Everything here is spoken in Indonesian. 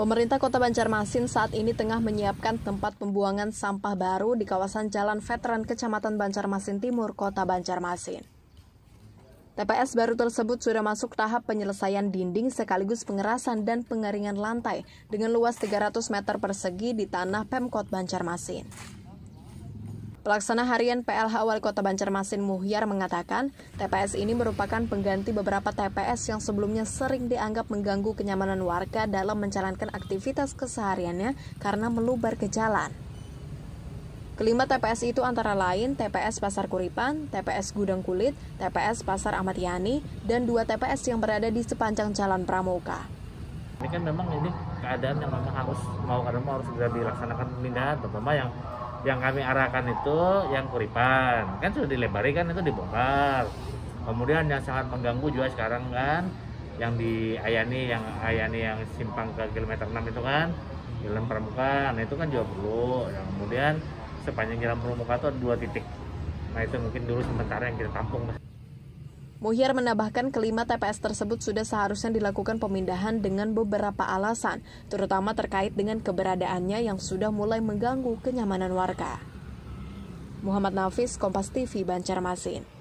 Pemerintah Kota Banjarmasin saat ini tengah menyiapkan tempat pembuangan sampah baru di kawasan Jalan Veteran Kecamatan Banjarmasin Timur, Kota Banjarmasin. TPS baru tersebut sudah masuk tahap penyelesaian dinding sekaligus pengerasan dan pengeringan lantai dengan luas 300 meter persegi di tanah Pemkot Banjarmasin. Pelaksana harian PLH Wali Kota Banjarmasin Muhyar mengatakan, TPS ini merupakan pengganti beberapa TPS yang sebelumnya sering dianggap mengganggu kenyamanan warga dalam menjalankan aktivitas kesehariannya karena melubar ke jalan. Kelima TPS itu antara lain TPS Pasar Kuripan, TPS Gudang Kulit, TPS Pasar Ahmad Yani, dan dua TPS yang berada di sepanjang Jalan Pramuka. Ini kan memang ini keadaan yang memang harus mau karena harus segera dilaksanakan pemindahan, terutama yang yang kami arahkan itu yang kuripan kan sudah dilebari kan itu dibongkar kemudian yang sangat mengganggu juga sekarang kan yang di Ayani yang Ayani yang simpang ke kilometer 6 itu kan jalan permukaan nah, itu kan juga perlu nah, kemudian sepanjang jalan permukaan itu ada dua titik nah itu mungkin dulu sementara yang kita tampung Muhyar menambahkan kelima TPS tersebut sudah seharusnya dilakukan pemindahan dengan beberapa alasan, terutama terkait dengan keberadaannya yang sudah mulai mengganggu kenyamanan warga. Muhammad Nafis, Kompas TV, Banjarmasin.